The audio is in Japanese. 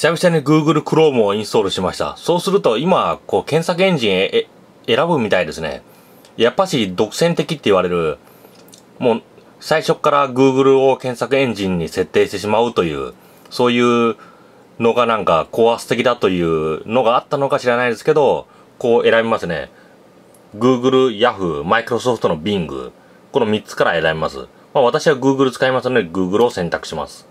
久々に Google Chrome をインストールしました。そうすると今、こう検索エンジンえ選ぶみたいですね。やっぱし独占的って言われる、もう最初から Google を検索エンジンに設定してしまうという、そういうのがなんか高圧的だというのがあったのか知らないですけど、こう選びますね。Google、Yahoo、Microsoft の Bing。この3つから選びます。まあ、私は Google 使いますので Google を選択します。